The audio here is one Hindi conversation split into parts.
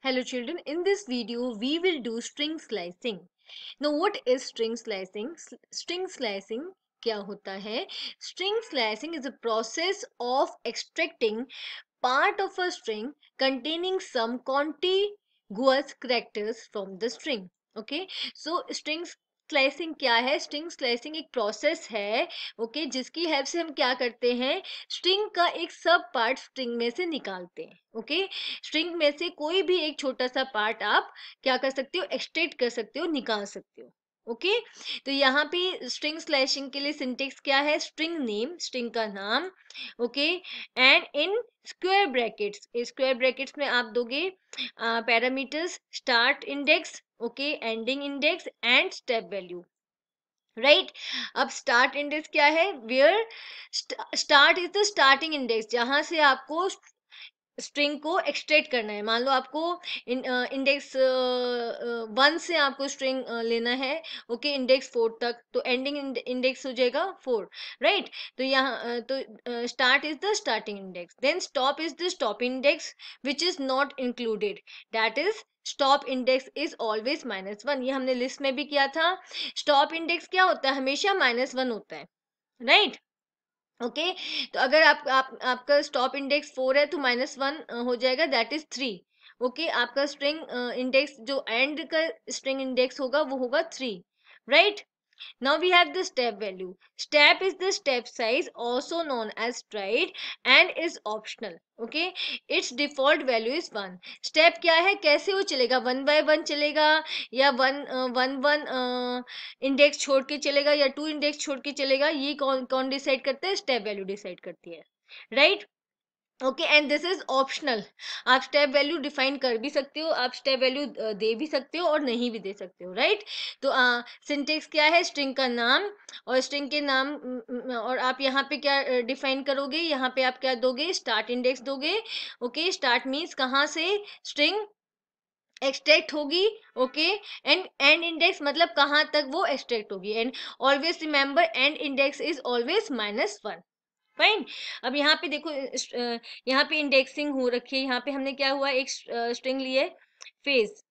Hello children, in this video we will do string slicing. Now what is string slicing? S string slicing क्या होता है string slicing is a process of extracting part of a string containing some contiguous characters from the string. Okay, so string slicing क्या है स्ट्रिंग स्लाइसिंग एक प्रोसेस है ओके okay, जिसकी हेल्प से हम क्या करते हैं स्ट्रिंग का एक सब पार्ट स्ट्रिंग में से निकालते हैं ओके okay? स्ट्रिंग में से कोई भी एक छोटा सा पार्ट आप क्या कर सकते हो एक्सट्रेक्ट कर सकते हो निकाल सकते हो ओके okay? तो यहाँ पे स्ट्रिंग स्लैशिंग के लिए सिंटेक्स क्या है स्ट्रिंग नेम स्ट्रिंग का नाम okay and in square brackets square brackets में आप दोगे parameters start index okay ending index and step value right अब स्टार्ट इंडेक्स क्या है where start is the starting index जहां से आपको स्ट्रिंग को एक्सट्रैक्ट करना है मान लो आपको इंडेक्स वन से आपको स्ट्रिंग लेना है ओके इंडेक्स फोर तक तो एंडिंग इंडेक्स हो जाएगा फोर राइट तो यहाँ तो start is the starting index then stop is the stop index which is not included that is stop index is always minus one ये हमने लिस्ट में भी किया था स्टॉप इंडेक्स क्या होता है हमेशा माइनस वन होता है राइट right? Okay okay? तो अगर आप, आप आपका स्टॉप इंडेक्स फोर है तो माइनस वन हो जाएगा दैट इज थ्री ओके आपका स्ट्रिंग इंडेक्स जो एंड का स्ट्रिंग इंडेक्स होगा वो होगा three right Now we have the step value. Step is the step size also known as stride and is optional. Okay it's default value is one step क्या है कैसे वो चलेगा वन बाय वन चलेगा या वन वन वन इंडेक्स छोड़ के चलेगा या टू इंडेक्स छोड़ के चलेगा ये कौन कौन डिसाइड करता है स्टेप वैल्यू डिसाइड करती है right right? Okay and this is optional आप स्टेप वैल्यू डिफाइन कर भी सकते हो आप स्टेप वैल्यू दे भी सकते हो और नहीं भी दे सकते हो राइट right? तो सिंटेक्स uh, क्या है स्ट्रिंग का नाम और स्ट्रिंग के नाम और आप यहाँ पे क्या डिफाइन करोगे यहाँ पे आप क्या दोगे स्टार्ट इंडेक्स दोगे ओके स्टार्ट मीन्स कहाँ से स्ट्रिंग एक्सट्रैक्ट होगी ओके एंड एंड इंडेक्स मतलब कहाँ तक वो एक्सट्रैक्ट होगी and always remember end index is always minus one fine अब यहाँ पे देखो यहाँ पे इंडेक्सिंग हो रखी है यहाँ पे हमने क्या हुआ एक स्ट्रिंग लिए फेज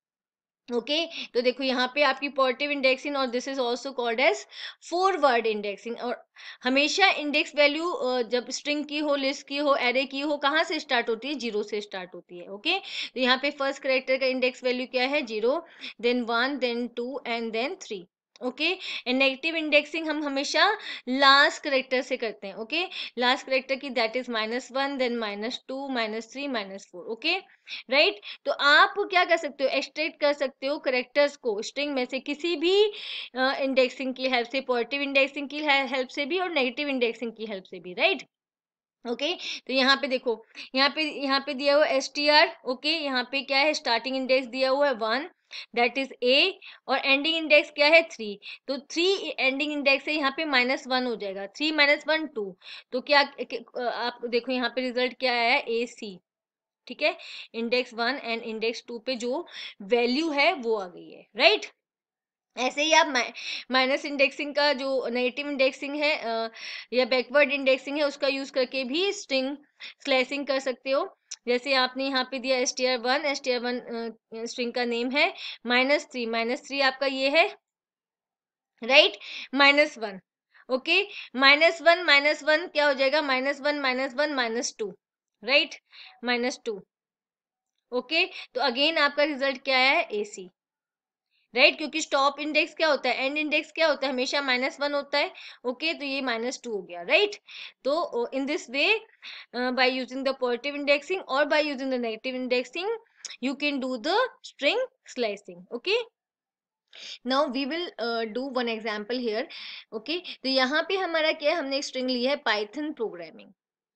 ओके okay, तो देखो यहाँ पे आपकी पॉजिटिव इंडेक्सिंग और this is also called as forward indexing और हमेशा इंडेक्स वैल्यू जब स्ट्रिंग की हो लिस्ट की हो एरे की हो कहाँ से स्टार्ट होती है जीरो से स्टार्ट होती है ओके okay? तो यहाँ पे फर्स्ट करेक्टर का इंडेक्स वैल्यू क्या है zero then one then two and then three okay negative indexing हम हमेशा लास्ट करेक्टर से करते हैं ओके लास्ट करेक्टर की that is minus one then minus two minus three minus four okay right तो आप क्या कर सकते हो एस्ट्रेट कर सकते हो करेक्टर्स को स्ट्रिंग में से किसी भी इंडेक्सिंग uh, की हेल्प से पॉजिटिव इंडेक्सिंग की हेल्प से भी और नेगेटिव इंडेक्सिंग की हेल्प से भी राइट right? ओके okay, तो यहाँ पे देखो यहाँ पे यहाँ पे दिया हुआ एस टी आर ओके यहाँ पे क्या है स्टार्टिंग इंडेक्स दिया हुआ है वन दैट इज ए और एंडिंग इंडेक्स क्या है थ्री तो थ्री एंडिंग इंडेक्स है यहाँ पे माइनस वन हो जाएगा थ्री माइनस वन टू तो क्या आप देखो यहाँ पे रिजल्ट क्या आया ए सी ठीक है index one and index two पे जो वैल्यू है वो आ गई है राइट right? ऐसे ही आप माइनस इंडेक्सिंग का जो नेगेटिव इंडेक्सिंग है या बैकवर्ड इंडेक्सिंग है उसका यूज करके भी स्ट्रिंग स्लैसिंग कर सकते हो जैसे आपने यहाँ पे दिया S T R one S T R one string का नेम है माइनस थ्री माइनस थ्री आपका ये है right minus one okay minus one minus one क्या हो जाएगा minus one minus one minus two right minus two okay तो अगेन आपका रिजल्ट क्या है ए सी राइट right? क्योंकि स्टॉप इंडेक्स क्या होता है एंड इंडेक्स क्या होता है हमेशा माइनस वन होता है ओके okay? तो ये माइनस टू हो गया राइट right? तो in this way by using the positive indexing और by using the negative indexing you can do the string slicing okay now we will do one example here okay तो यहाँ पे हमारा क्या है हमने एक स्ट्रिंग ली है Python programming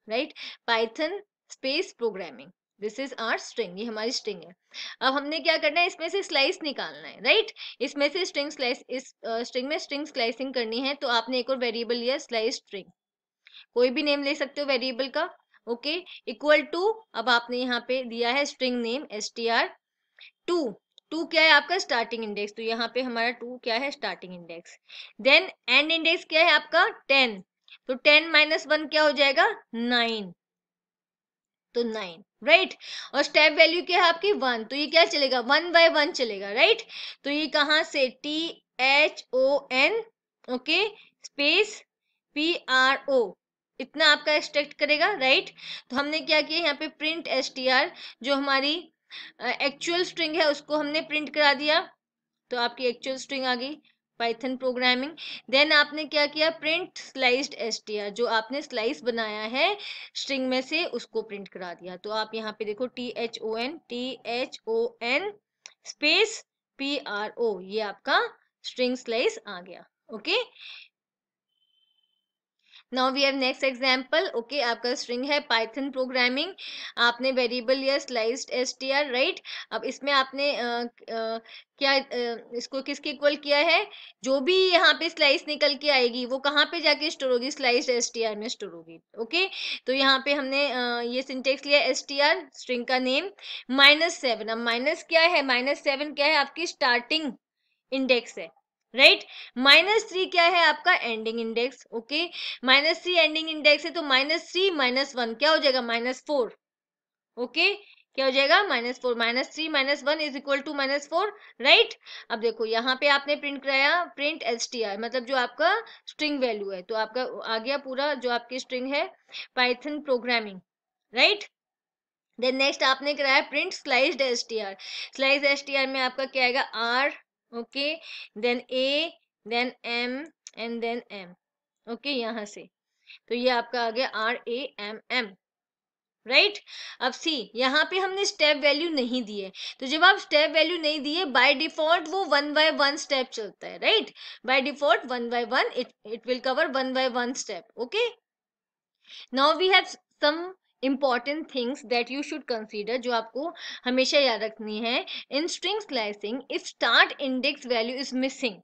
right Python space programming this is our string ये हमारी स्ट्रिंग है अब हमने क्या करना है इसमें से स्लाइस निकालना है राइट इसमें से स्ट्रिंग स्लाइस इस स्ट्रिंग में स्ट्रिंग स्लाइसिंग करनी है तो आपने एक और वेरिएबल लिया स्लाइस स्ट्रिंग कोई भी नेम ले सकते हो वेरिएबल का ओके इक्वल टू अब आपने यहाँ पे दिया है string name S T R two two क्या है आपका स्टार्टिंग इंडेक्स तो यहाँ पे हमारा टू क्या है starting index then end index क्या है आपका टेन तो टेन माइनस वन क्या हो जाएगा नाइन तो नाइन राइट और स्टेप वैल्यू क्या है आपकी वन तो ये क्या चलेगा वन बाय वन चलेगा राइट तो ये कहाँ से T H O N okay space P R O इतना आपका एक्सट्रेक्ट करेगा राइट तो हमने क्या किया यहाँ पे प्रिंट एस टी आर जो हमारी एक्चुअल स्ट्रिंग है उसको हमने प्रिंट करा दिया तो आपकी एक्चुअल स्ट्रिंग आ गई पाइथन प्रोग्रामिंग देन आपने क्या किया प्रिंट स्लाइस्ड एस जो आपने स्लाइस बनाया है स्ट्रिंग में से उसको प्रिंट करा दिया तो आप यहाँ पे देखो T H O N T H O N space P R O ये आपका स्ट्रिंग स्लाइस आ गया okay now we have next example okay आपका स्ट्रिंग है पाइथन प्रोग्रामिंग आपने वेरिएबल या sliced S T R right अब इसमें आपने आ, आ, क्या इसको किसके इक्वल किया है जो भी यहाँ पे स्लाइस निकल के आएगी वो कहाँ पे जाके स्टोर होगी स्लाइस एस टी आर में स्टोर होगी ओके तो यहाँ पे हमने ये सिंटेक्स लिया एस टी आर स्ट्रिंग का नेम माइनस सेवन अब माइनस क्या है माइनस सेवन क्या है आपकी स्टार्टिंग इंडेक्स है राइट माइनस थ्री क्या है आपका ending index okay minus three ending index है तो माइनस थ्री माइनस वन क्या हो जाएगा माइनस फोर ओके क्या हो जाएगा minus four minus three minus one is equal to minus four right अब देखो यहाँ पे आपने प्रिंट कराया प्रिंट एस टी आर मतलब जो आपका स्ट्रिंग वैल्यू है तो आपका आ गया पूरा जो आपकी स्ट्रिंग है Python programming right then next आपने कराया print sliced S T R slice S T R में आपका क्या आएगा R okay then A then M and then M okay यहां से तो ये आपका आ गया R A M M right अब सी यहाँ पे हमने स्टेप वैल्यू नहीं दी है तो जब आप स्टेप वैल्यू नहीं दिए बाय डिफॉल्ट वो वन बाय वन स्टेप चलता है right by default one by one it it will cover one by one step okay now we have some important things that you should consider जो आपको हमेशा याद रखनी है in string slicing if start index value is missing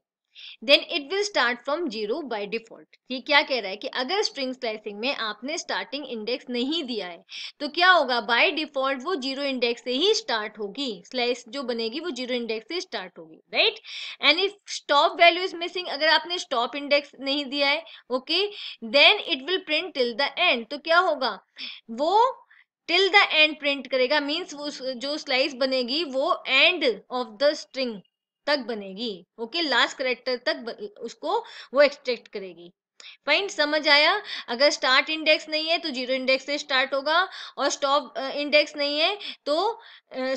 then it will start from zero by default ये क्या कह रहा है कि अगर स्ट्रिंग स्लाइसिंग में आपने स्टार्टिंग इंडेक्स नहीं दिया है तो क्या होगा बाय डिफॉल्ट वो जीरो इंडेक्स से ही स्टार्ट होगी स्लाइस जो बनेगी वो जीरो इंडेक्स से स्टार्ट होगी right and if stop value is missing अगर आपने स्टॉप इंडेक्स नहीं दिया है okay then it will print till the end तो क्या होगा वो टिल द एंड प्रिंट करेगा मीन्स जो स्लाइस बनेगी वो एंड ऑफ द स्ट्रिंग तक बनेगी ओके लास्ट करेक्टर तक उसको वो एक्सट्रैक्ट करेगी फाइंड समझ आया अगर स्टार्ट इंडेक्स नहीं है तो जीरो इंडेक्स से स्टार्ट होगा और स्टॉप इंडेक्स नहीं है तो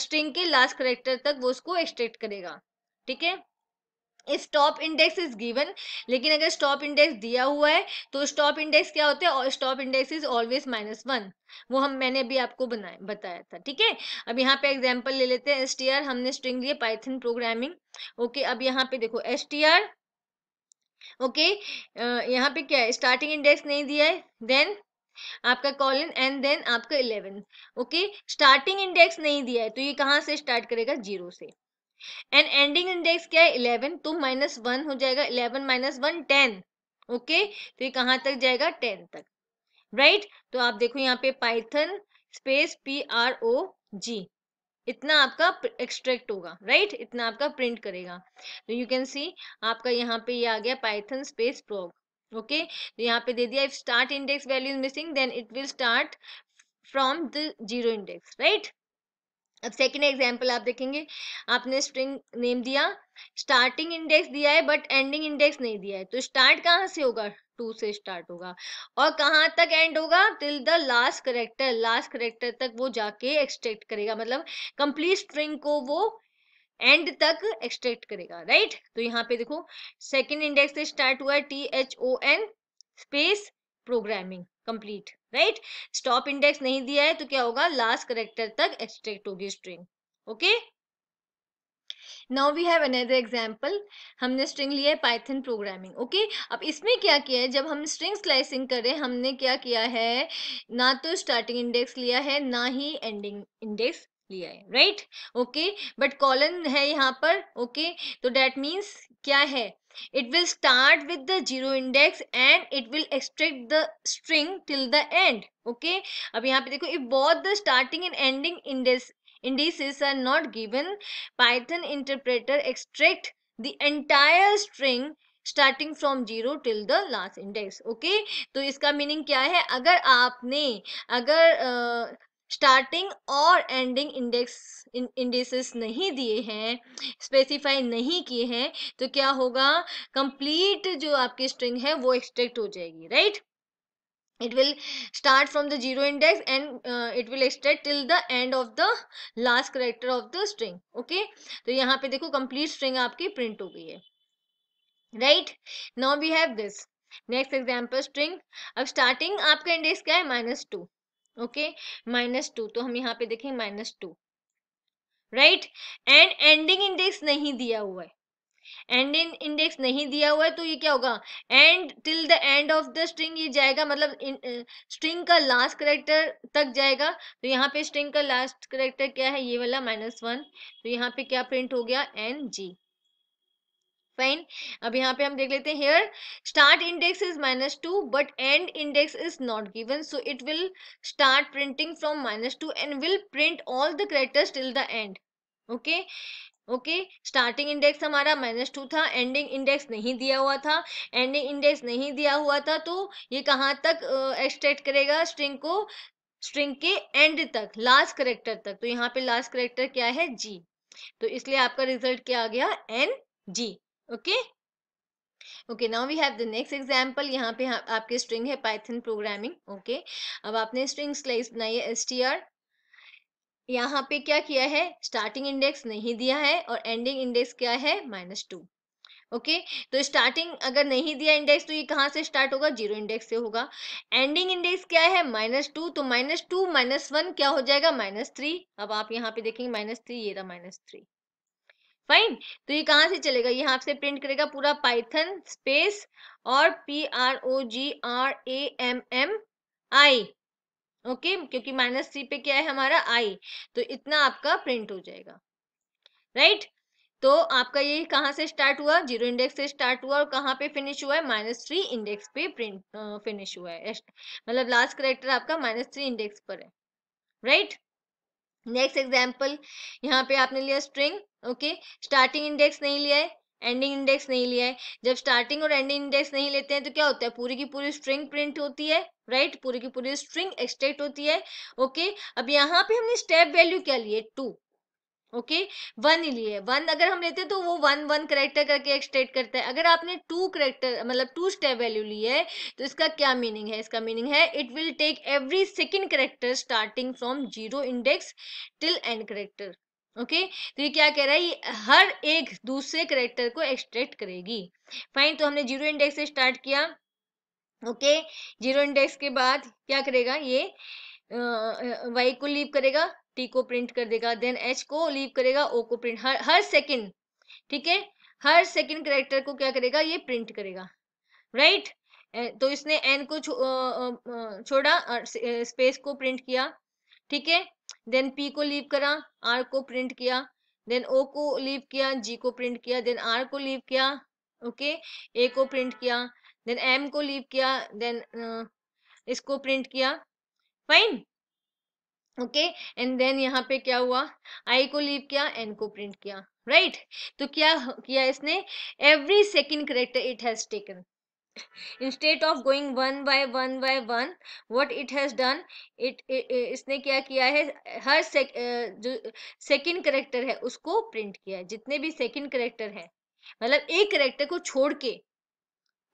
स्ट्रिंग के लास्ट करेक्टर तक वो उसको एक्सट्रैक्ट करेगा ठीक है स्टॉप इंडेक्स इज गिवन लेकिन अगर स्टॉप इंडेक्स दिया हुआ है तो स्टॉप इंडेक्स क्या होता है stop index is always minus one वो हम मैंने भी आपको बनाया बताया था ठीक है अब यहाँ पे एग्जाम्पल ले लेते हैं एस हमने स्ट्रिंग लिए पाइथन प्रोग्रामिंग ओके अब यहाँ पे देखो एस ओके यहाँ पे क्या है स्टार्टिंग इंडेक्स नहीं दिया है देन आपका कॉलन एंड देन आपका इलेवन ओके स्टार्टिंग इंडेक्स नहीं दिया है तो ये कहाँ से स्टार्ट करेगा जीरो से एंड एंडिंग इंडेक्स क्या है इलेवन तो माइनस वन हो जाएगा eleven minus one ten okay तो ये कहाँ तक जाएगा टेन तक राइट तो आप देखो यहाँ पे Python space P R O G इतना आपका एक्सट्रैक्ट होगा राइट इतना आपका प्रिंट करेगा तो यू कैन सी आपका यहाँ पे ये यह आ गया पाइथन स्पेस प्रोग ओके तो यहाँ पे दे दिया if start index value is missing then it will start from the zero index right अब सेकेंड एग्जाम्पल आप देखेंगे आपने स्ट्रिंग नेम दिया स्टार्टिंग इंडेक्स दिया है बट एंडिंग इंडेक्स नहीं दिया है तो स्टार्ट कहाँ से होगा टू से स्टार्ट होगा और कहाँ तक एंड होगा till the last character last character तक वो जाके एक्सट्रैक्ट करेगा मतलब कंप्लीट स्ट्रिंग को वो एंड तक एक्सट्रैक्ट करेगा राइट तो यहाँ पे देखो सेकेंड इंडेक्स से स्टार्ट हुआ T H O N space programming complete right stop index नहीं दिया है तो क्या होगा लास्ट करेक्टर तक एक्सट्रैक्ट होगी string okay okay? Now we have another example हमने स्ट्रिंग लिया है पाइथन प्रोग्रामिंग ओके अब इसमें क्या किया है जब हम स्ट्रिंग स्लाइसिंग करें हमने क्या किया है ना तो स्टार्टिंग इंडेक्स लिया है ना ही एंडिंग इंडेक्स लिया है राइट ओके बट कॉलन है यहाँ पर ओके okay? तो डैट मीन्स क्या है it will start with the zero index and it will extract the string till the end okay अब यहाँ पे देखो if both the starting and ending index indices are not given, Python interpreter extract the entire string starting from zero till the last index okay तो इसका मीनिंग क्या है अगर आपने अगर स्टार्टिंग uh, और एंडिंग इंडेक्स इंडेसिस नहीं दिए हैं स्पेसिफाई नहीं किए हैं तो क्या होगा कंप्लीट जो आपकी स्ट्रिंग है वो एक्सट्रैक्ट हो जाएगी right right? it will start from the zero index and uh, it will extend till the end of the last character of the string okay to yahan pe dekho complete string aapki print ho gayi hai right now we have this next example string ab starting aapka index kya hai minus 2 okay minus 2 to hum yahan pe dekhenge minus 2 right and ending index nahi diya hua hai ending index नहीं दिया हुआ है तो ये क्या होगा end till the end of the string ये जाएगा मतलब स्ट्रिंग का लास्ट करेक्टर तक जाएगा तो यहाँ पे स्ट्रिंग का लास्ट करेक्टर क्या है ये वाला माइनस वन तो यहाँ पे क्या प्रिंट हो गया एन जी फाइन अब यहाँ पे हम देख लेते हैं here start index is minus two but end index is not given so it will start printing from minus two and will print all the characters till the end okay okay starting index हमारा माइनस टू था एंडिंग इंडेक्स नहीं दिया हुआ था एंडिंग इंडेक्स नहीं दिया हुआ था तो ये कहाँ तक एक्सट्रैक्ट करेगा स्ट्रिंग को स्ट्रिंग के एंड तक लास्ट करेक्टर तक तो यहाँ पे लास्ट करेक्टर क्या है जी तो इसलिए आपका रिजल्ट क्या आ गया N G okay okay now we have the next example यहाँ पे आपके स्ट्रिंग है पाइथन प्रोग्रामिंग ओके अब आपने स्ट्रिंग स्लाइस बनाई है एस टी आर यहाँ पे क्या किया है स्टार्टिंग इंडेक्स नहीं दिया है और एंडिंग इंडेक्स क्या है माइनस टू ओके तो स्टार्टिंग अगर नहीं दिया इंडेक्स तो ये कहाँ से स्टार्ट होगा जीरो इंडेक्स से होगा एंडिंग इंडेक्स क्या है माइनस टू तो माइनस टू माइनस वन क्या हो जाएगा माइनस थ्री अब आप यहाँ पे देखेंगे माइनस थ्री ये रहा माइनस थ्री फाइन तो ये कहाँ से चलेगा ये यहाँ से प्रिंट करेगा पूरा पाइथन स्पेस और P R O G R A M M I okay क्योंकि माइनस थ्री पे क्या है हमारा आई तो इतना आपका प्रिंट हो जाएगा राइट तो आपका ये कहाँ से स्टार्ट हुआ जीरो इंडेक्स से स्टार्ट हुआ और कहाँ पे फिनिश हुआ है माइनस थ्री इंडेक्स पे प्रिंट फिनिश हुआ है मतलब लास्ट करेक्टर आपका माइनस थ्री इंडेक्स पर है राइट नेक्स्ट एग्जाम्पल यहाँ पे आपने लिया स्ट्रिंग ओके स्टार्टिंग इंडेक्स नहीं लिया है एंडिंग इंडेक्स नहीं लिया है जब स्टार्टिंग और एंडिंग इंडेक्स नहीं लेते हैं तो क्या होता है पूरी की पूरी स्ट्रिंग प्रिंट होती है राइट right? पूरी की पूरी स्ट्रिंग एक्सट्रैक्ट होती है ओके okay? अब यहाँ पे हमने स्टेप वैल्यू क्या लिए टू ओके वन ही लिए वन अगर हम लेते हैं तो वो वन वन करेक्टर करके एक्सटेट करता है अगर आपने टू करेक्टर मतलब टू स्टेप वैल्यू ली है तो इसका क्या मीनिंग है इसका मीनिंग है it will take every second character starting from zero index till end character okay तो ये क्या कह रहा है ये हर एक दूसरे करेक्टर को एक्सट्रैक्ट करेगी फाइन तो हमने जीरो इंडेक्स से स्टार्ट किया ओके जीरो इंडेक्स के बाद क्या करेगा ये वाई को लीव करेगा टी को प्रिंट कर देगा देन एच को लीव करेगा ओ को प्रिंट हर हर सेकेंड ठीक है हर सेकेंड करेक्टर को क्या करेगा ये प्रिंट करेगा राइट right? तो इसने एन को छो, छोड़ा और स्पेस को प्रिंट किया ठीक है देन पी को लीव करा आर को प्रिंट किया देन ओ को लीव किया जी को प्रिंट किया देन आर को लीव किया ओके ए को प्रिंट किया देन एम को लीव किया देन uh, इसको प्रिंट किया फाइन ओके एंड देन यहाँ पे क्या हुआ आई को लीव किया एन को प्रिंट किया राइट right? तो क्या किया इसने every second character it has taken instead of going one by one by one what it has done it इसने क्या किया है हर सेक, जो सेकंड करेक्टर है उसको प्रिंट किया है जितने भी सेकंड करेक्टर है मतलब एक करेक्टर को छोड़ के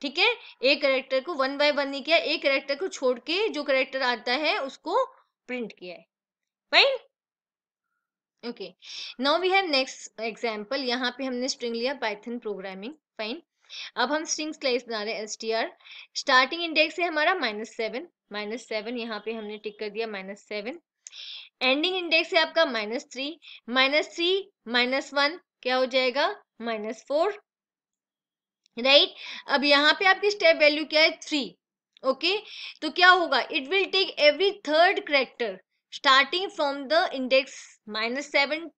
ठीक है एक करेक्टर को वन बाय वन नहीं किया एक करेक्टर को छोड़ के जो करेक्टर आता है उसको प्रिंट किया है fine okay now we have next example यहाँ पे हमने स्ट्रिंग लिया पाइथन प्रोग्रामिंग फाइन अब हम स्ट्रिंग्स क्लेस बना रहे हैं S T R starting index है हमारा माइनस सेवन माइनस सेवन यहाँ पे हमने टिक कर दिया माइनस सेवन एंडिंग इंडेक्स है आपका minus three minus three minus one क्या हो जाएगा माइनस फोर राइट अब यहाँ पे आपकी स्टेप वैल्यू क्या है थ्री ओके okay? तो क्या होगा it will take every third character starting from the index minus seven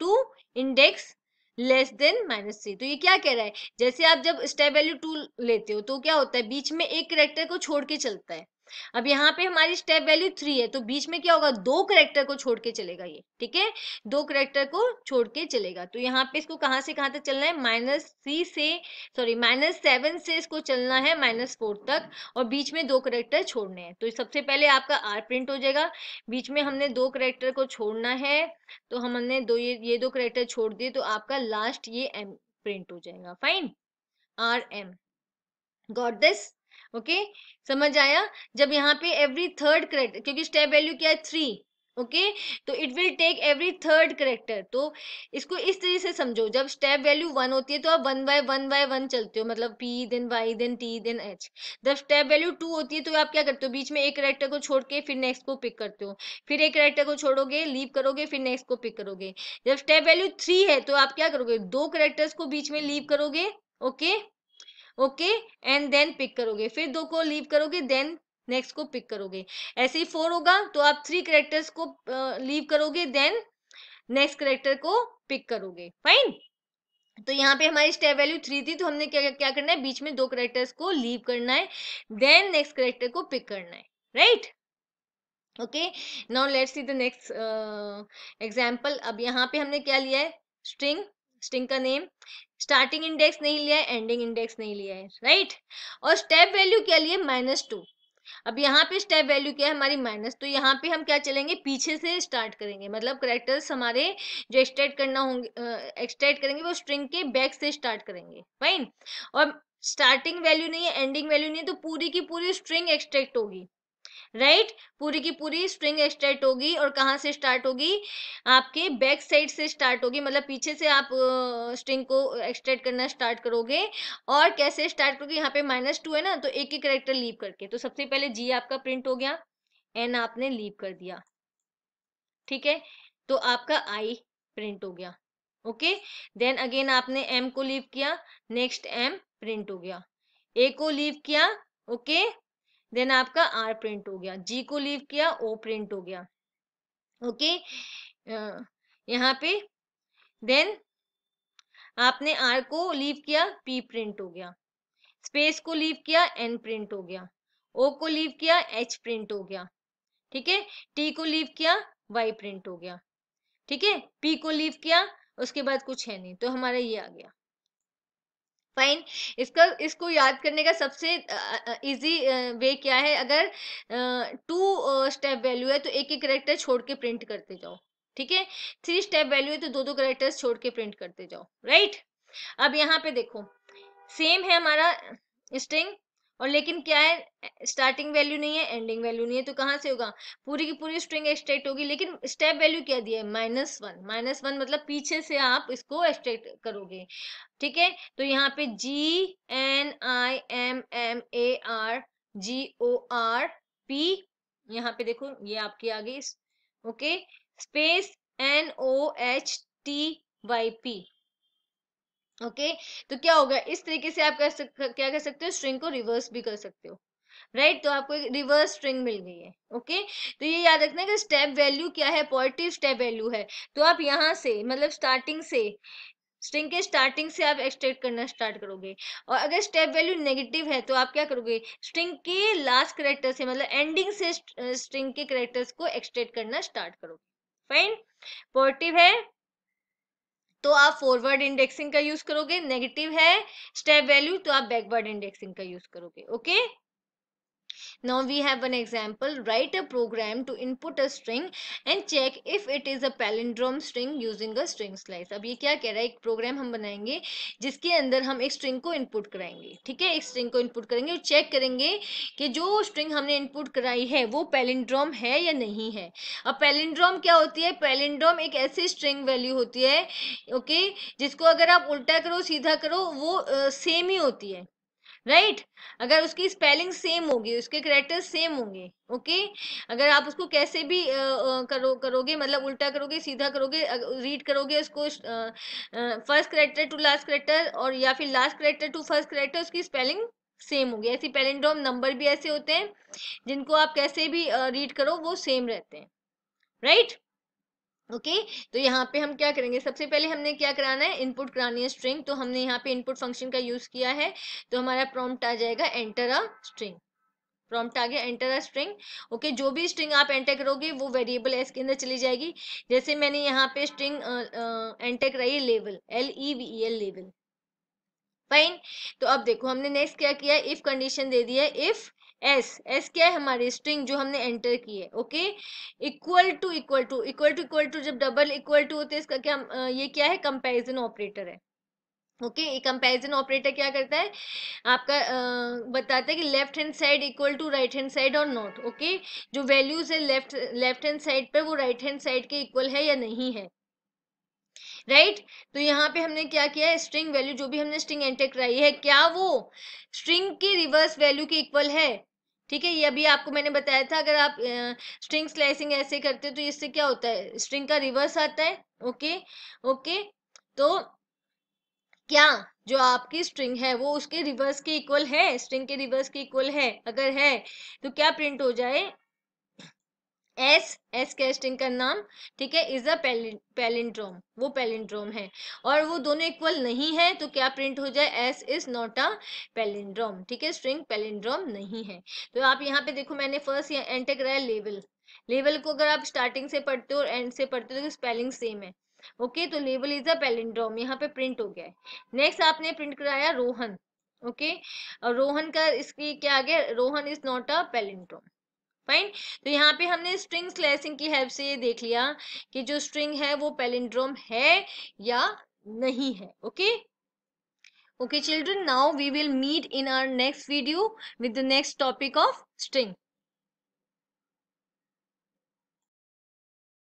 to index less than minus three तो ये क्या कह रहा है जैसे आप जब स्टेप वैल्यू टू लेते हो तो क्या होता है बीच में एक करेक्टर को छोड़ के चलता है अब यहाँ पे हमारी स्टेप वैल्यू थ्री है तो बीच में क्या होगा दो करेक्टर को छोड़ के चलेगा ये ठीक है दो करेक्टर को छोड़ के चलेगा तो यहाँ पे इसको कहाँ से कहाँ तक चलना है माइनस थ्री से सॉरी माइनस सेवन से इसको चलना है माइनस फोर तक और बीच में दो करेक्टर छोड़ने हैं तो सबसे पहले आपका आर प्रिंट हो जाएगा बीच में हमने दो करेक्टर को छोड़ना है तो हमने दो ये ये दो करेक्टर छोड़ दिए तो आपका लास्ट ये एम प्रिंट हो जाएगा fine R M got this okay समझ आया जब यहाँ पे एवरी थर्ड करेक्टर क्योंकि स्टेप वैल्यू क्या है थ्री ओके तो it will take every third character तो इसको इस तरीके से समझो जब स्टेप वैल्यू वन होती है तो आप one by one by one चलते हो मतलब P then Y then T then H जब स्टेप वैल्यू टू होती है तो आप क्या करते हो बीच में एक करेक्टर को छोड़ के फिर नेक्स्ट को पिक करते हो फिर एक करेक्टर को छोड़ोगे लीव करोगे फिर नेक्स्ट को पिक करोगे जब स्टेप वैल्यू थ्री है तो आप क्या करोगे दो करेक्टर्स को बीच में लीव करोगे okay okay? Okay and then pick करोगे फिर दो को लीव करोगे देन नेक्स्ट को पिक करोगे ऐसे ही फोर होगा तो आप थ्री करेक्टर्स को लीव करोगे देन नेक्स्ट करेक्टर को पिक करोगे फाइन तो यहाँ पे हमारी स्टेप वैल्यू थ्री थी तो हमने क्या क्या करना है बीच में दो करेक्टर्स को लीव करना है देन नेक्स्ट करेक्टर को पिक करना है right okay now let's see the next example अब यहाँ पे हमने क्या लिया है स्ट्रिंग स्ट्रिंग का नेम स्टार्टिंग इंडेक्स नहीं लिया है एंडिंग इंडेक्स नहीं लिया है राइट और स्टेप वैल्यू क्या लिए माइनस टू अब यहाँ पे स्टेप वैल्यू क्या है हमारी माइनस तो यहाँ पे हम क्या चलेंगे पीछे से स्टार्ट करेंगे मतलब करेक्टर्स हमारे जो एक्सट्रैक्ट करना होंगे एक्सट्रैक्ट करेंगे वो स्ट्रिंग के बैक से स्टार्ट करेंगे फाइन और स्टार्टिंग वैल्यू नहीं है एंडिंग वैल्यू नहीं है तो पूरी की पूरी स्ट्रिंग एक्सट्रैक्ट होगी राइट पूरी की पूरी स्ट्रिंग स्टार्ट होगी और कहाँ से स्टार्ट होगी आपके बैक साइड से स्टार्ट होगी मतलब पीछे से आप स्ट्रिंग को एक्सट्रैक्ट करना स्टार्ट करोगे और कैसे स्टार्ट करोगे यहाँ पे माइनस टू है ना तो एक ही करेक्टर लीव करके तो सबसे पहले जी आपका प्रिंट हो गया एन आपने लीव कर दिया ठीक है तो आपका आई प्रिंट हो गया ओके देन अगेन आपने एम को लीव किया नेक्स्ट एम प्रिंट हो गया ए को लीव किया ओके okay? देन आपका आर प्रिंट हो गया जी को लीव किया ओ प्रिंट हो गया ओके okay? यहाँ पे देन आपने आर को लीव किया पी प्रिंट हो गया स्पेस को लीव किया एन प्रिंट हो गया ओ को लीव किया एच प्रिंट हो गया ठीक है टी को लीव किया वाई प्रिंट हो गया ठीक है पी को लीव किया उसके बाद कुछ है नहीं तो हमारा ये आ गया फाइन इसका इसको याद करने का सबसे इजी वे क्या है अगर टू स्टेप वैल्यू है तो एक एक करेक्टर छोड़ के प्रिंट करते जाओ ठीक है थ्री स्टेप वैल्यू है तो दो दो करेक्टर्स छोड़ के प्रिंट करते जाओ राइट right? अब यहाँ पे देखो सेम है हमारा स्ट्रिंग और लेकिन क्या है स्टार्टिंग वैल्यू नहीं है एंडिंग वैल्यू नहीं है तो कहाँ से होगा पूरी की पूरी स्ट्रिंग एक्सट्रैक्ट होगी लेकिन स्टेप वैल्यू क्या दिया है माइनस वन माइनस वन मतलब पीछे से आप इसको एक्सट्रैक्ट करोगे ठीक है तो यहाँ पे G N I M M A R G O R P यहाँ पे देखो ये आपकी आ गई okay space N O H T Y P okay okay? तो क्या होगा इस तरीके से आप कह सकते क्या कर सकते हो स्ट्रिंग को रिवर्स भी कर सकते हो राइट right? तो आपको एक रिवर्स स्ट्रिंग मिल गई है ओके okay? तो ये याद रखना कि स्टेप वैल्यू क्या है पॉजिटिव स्टेप वैल्यू है तो आप यहाँ से मतलब स्टार्टिंग से स्ट्रिंग के स्टार्टिंग से आप एक्सट्रेक्ट करना स्टार्ट करोगे और अगर स्टेप वैल्यू नेगेटिव है तो आप क्या करोगे स्ट्रिंग के लास्ट करेक्टर से मतलब एंडिंग से स्ट्रिंग के करेक्टर्स को एक्सट्रेक्ट करना स्टार्ट करोगे फाइन पॉजिटिव है तो आप फॉरवर्ड इंडेक्सिंग का यूज करोगे नेगेटिव है स्टेप वैल्यू तो आप बैकवर्ड इंडेक्सिंग का यूज करोगे okay now we have an example. Write a program to input a string and check if it is a palindrome string using a string slice अब ये क्या कह रहा है एक प्रोग्राम हम बनाएंगे जिसके अंदर हम एक स्ट्रिंग को इनपुट कराएंगे ठीक है एक स्ट्रिंग को इनपुट करेंगे और चेक करेंगे कि जो स्ट्रिंग हमने इनपुट कराई है वो पैलिंड्रोम है या नहीं है अब पैलिंड्रोम क्या होती है पैलिंड्रोम एक ऐसी स्ट्रिंग वैल्यू होती है ओके जिसको अगर आप उल्टा करो सीधा करो वो सेम ही होती है राइट right? अगर उसकी स्पेलिंग सेम होगी उसके करेक्टर सेम होंगे ओके अगर आप उसको कैसे भी करो करोगे मतलब उल्टा करोगे सीधा करोगे रीड करोगे उसको first character to last character और या फिर last character to first character उसकी स्पेलिंग सेम होगी ऐसी पैलेंड्रोम नंबर भी ऐसे होते हैं जिनको आप कैसे भी रीड करो वो सेम रहते हैं राइट right? Okay okay? तो यहाँ पे हम क्या करेंगे सबसे पहले हमने क्या कराना है इनपुट करानी है स्ट्रिंग तो हमने यहाँ पे इनपुट फंक्शन का यूज़ किया है तो हमारा प्रॉम्प्ट आ जाएगा एंटर अ स्ट्रिंग प्रॉम्प्ट आ गया एंटर अ स्ट्रिंग ओके जो भी स्ट्रिंग आप एंटर करोगे वो वेरिएबल एस के अंदर चली जाएगी जैसे मैंने यहाँ पे स्ट्रिंग एंटर कराई level L E V L level fine तो अब देखो हमने नेक्स्ट क्या किया इफ कंडीशन दे दिया है इफ एस एस क्या है हमारी स्ट्रिंग जो हमने एंटर की है okay equal to equal to equal to equal to जब डबल इक्वल टू होते हैं इसका क्या ये क्या है कंपैरिजन ऑपरेटर है ओके ये कंपैरिजन ऑपरेटर क्या करता है आपका आ, बताता है कि left hand side equal to right hand side और नॉट ओके जो वैल्यूज है लेफ्ट लेफ्ट हैंड साइड पर वो राइट हैंड साइड के इक्वल है या नहीं है राइट right? तो यहाँ पे हमने क्या किया है स्ट्रिंग वैल्यू जो भी हमने स्ट्रिंग एंटर कराई है क्या वो स्ट्रिंग की रिवर्स वैल्यू के इक्वल है ठीक है ये अभी आपको मैंने बताया था अगर आप स्ट्रिंग स्लाइसिंग ऐसे करते हो तो इससे क्या होता है स्ट्रिंग का रिवर्स आता है ओके ओके तो क्या जो आपकी स्ट्रिंग है वो उसके रिवर्स के इक्वल है स्ट्रिंग के रिवर्स के इक्वल है अगर है तो क्या प्रिंट हो जाए एस एस कैस्टिंग का नाम ठीक है इज अ पेलिंड्रोम वो पेलिंड्रोम है और वो दोनों इक्वल नहीं है तो क्या प्रिंट हो जाए S is not a palindrome ठीक है स्ट्रिंग पेलिंड्रोम नहीं है तो आप यहाँ पे देखो मैंने फर्स्ट एंटर कराया लेवल लेवल को अगर आप स्टार्टिंग से पढ़ते हो और एंड से पढ़ते हो तो स्पेलिंग सेम है ओके okay, तो लेवल इज अ पेलिंड्रोम यहाँ पे प्रिंट हो गया है नेक्स्ट आपने प्रिंट कराया रोहन ओके okay? और रोहन का इसकी क्या आ गया Rohan is not a palindrome fine तो यहाँ पे हमने स्ट्रिंग स्लैसिंग की हेल्प से ये देख लिया कि जो स्ट्रिंग है वो पेलिंड्रोम है या नहीं है okay okay children now we will meet in our next video with the next topic of string